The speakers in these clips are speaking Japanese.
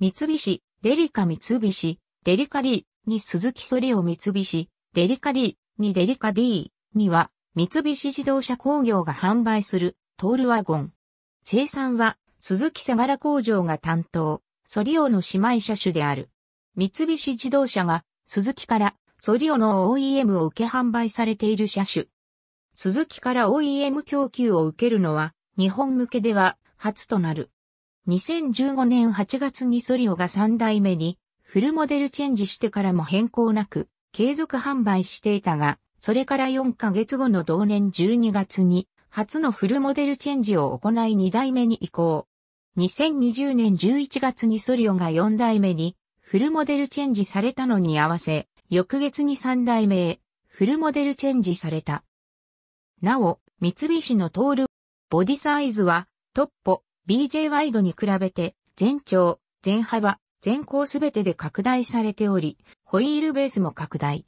三菱、デリカ三菱、デリカ D に鈴木ソリオ三菱、デリカ D にデリカ D には三菱自動車工業が販売するトールワゴン。生産は鈴木相良工場が担当、ソリオの姉妹車種である。三菱自動車が鈴木からソリオの OEM を受け販売されている車種。鈴木から OEM 供給を受けるのは日本向けでは初となる。2015年8月にソリオが3代目にフルモデルチェンジしてからも変更なく継続販売していたが、それから4ヶ月後の同年12月に初のフルモデルチェンジを行い2代目に移行。2020年11月にソリオが4代目にフルモデルチェンジされたのに合わせ、翌月に3代目へフルモデルチェンジされた。なお、三菱のトールボディサイズはトッポ BJ ワイドに比べて、全長、全幅、全高すべてで拡大されており、ホイールベースも拡大。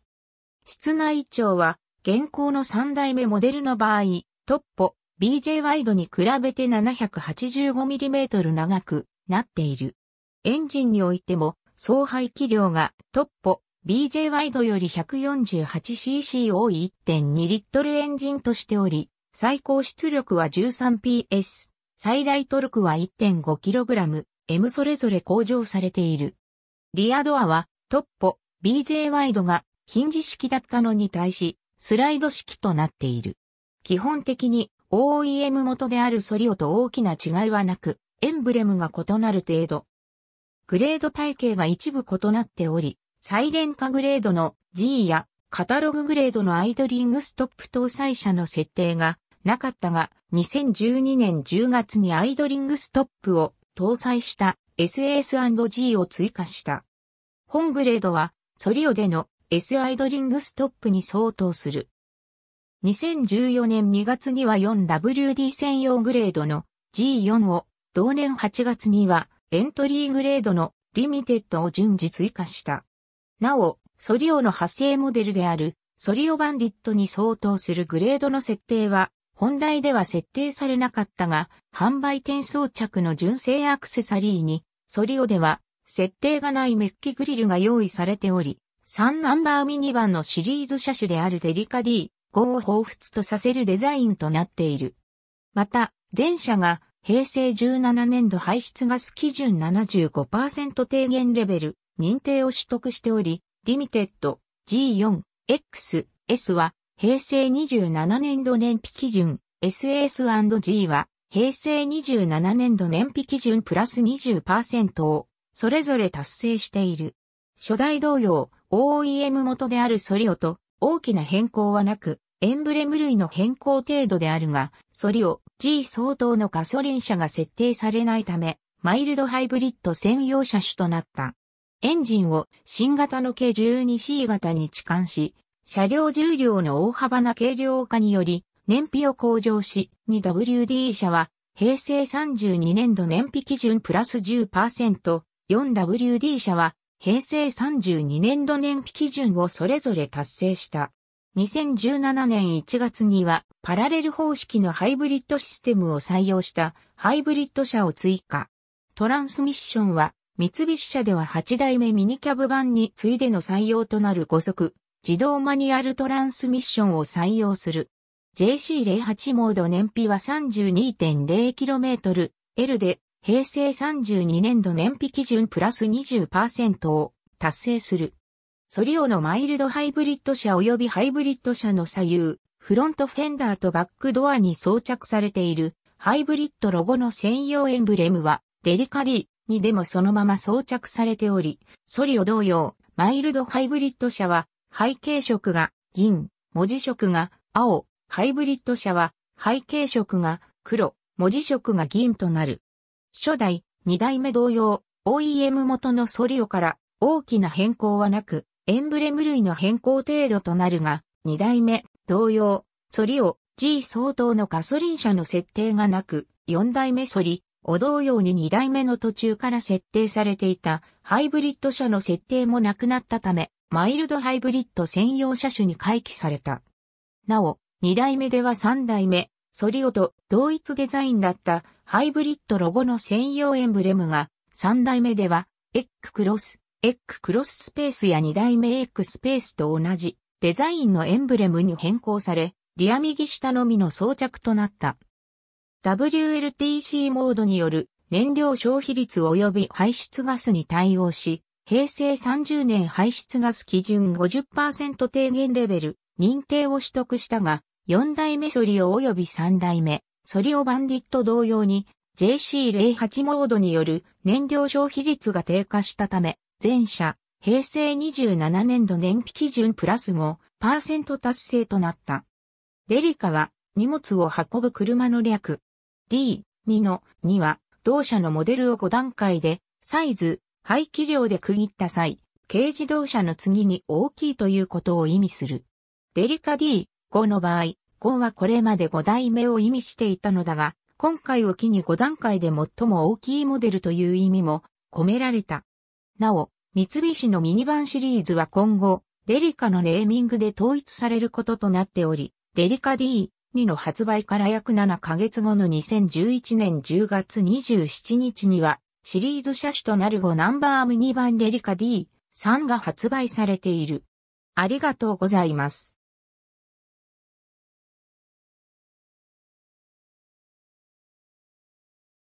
室内長は、現行の3代目モデルの場合、トッポ、BJ ワイドに比べて 785mm 長くなっている。エンジンにおいても、総排気量がトッポ、BJ ワイドより 148cc 多い1.2リットルエンジンとしており、最高出力は 13PS。最大トルクは 1.5kg、M それぞれ向上されている。リアドアはトッポ、BJ ワイドがヒンジ式だったのに対し、スライド式となっている。基本的に OEM 元であるソリオと大きな違いはなく、エンブレムが異なる程度。グレード体系が一部異なっており、サイレン化グレードの G やカタロググレードのアイドリングストップ搭載車の設定がなかったが、2012年10月にアイドリングストップを搭載した s s g を追加した。本グレードは、ソリオでの S アイドリングストップに相当する。2014年2月には 4WD 専用グレードの G4 を、同年8月にはエントリーグレードのリミテッドを順次追加した。なお、ソリオの派生モデルであるソリオバンディットに相当するグレードの設定は本題では設定されなかったが、販売店装着の純正アクセサリーに、ソリオでは、設定がないメッキグリルが用意されており、3ナンバーミニバンのシリーズ車種であるデリカ D5 を彷彿とさせるデザインとなっている。また、前者が平成17年度排出ガス基準75%低減レベル認定を取得しており、リミテッド G4X S は平成27年度燃費基準 SS&G は平成27年度燃費基準プラス20%をそれぞれ達成している。初代同様 OEM 元であるソリオと大きな変更はなく、エンブレム類の変更程度であるが、ソリオ G 相当のガソリン車が設定されないため、マイルドハイブリッド専用車種となった。エンジンを新型の K12C 型に置換し、車両重量の大幅な軽量化により、燃費を向上し、2WD 車は、平成32年度燃費基準プラス10%、4WD 車は、平成32年度燃費基準をそれぞれ達成した。2017年1月にはパラレル方式のハイブリッドシステムを採用したハイブリッド車を追加。トランスミッションは三菱車では8代目ミニキャブ版に次いでの採用となる5速自動マニュアルトランスミッションを採用する。JC08 モード燃費は 32.0km、L で平成32年度燃費基準プラス20%を達成する。ソリオのマイルドハイブリッド車及びハイブリッド車の左右、フロントフェンダーとバックドアに装着されているハイブリッドロゴの専用エンブレムはデリカリーにでもそのまま装着されており、ソリオ同様、マイルドハイブリッド車は背景色が銀、文字色が青、ハイブリッド車は背景色が黒、文字色が銀となる。初代、二代目同様、OEM 元のソリオから大きな変更はなく、エンブレム類の変更程度となるが、二代目同様、ソリオ G 相当のガソリン車の設定がなく、四代目ソリ、お同様に二代目の途中から設定されていたハイブリッド車の設定もなくなったため、マイルドハイブリッド専用車種に回帰された。なお、2代目では3代目、ソリオと同一デザインだったハイブリッドロゴの専用エンブレムが、3代目では、エッククロス、エッククロススペースや2代目エックスペースと同じデザインのエンブレムに変更され、リア右下のみの装着となった。WLTC モードによる燃料消費率及び排出ガスに対応し、平成30年排出ガス基準50%低減レベル認定を取得したが、4代目ソリオ及び3代目ソリオバンディット同様に JC08 モードによる燃料消費率が低下したため、全社平成27年度燃費基準プラス5%達成となった。デリカは荷物を運ぶ車の略 D2 の2は同社のモデルを5段階でサイズ、排気量で区切った際、軽自動車の次に大きいということを意味する。デリカ D5 の場合、5はこれまで5代目を意味していたのだが、今回を機に5段階で最も大きいモデルという意味も込められた。なお、三菱のミニバンシリーズは今後、デリカのネーミングで統一されることとなっており、デリカ D2 の発売から約7ヶ月後の2011年10月27日には、シリーズ車種となる5ナンバーミニバンデリカ D3 が発売されている。ありがとうございます。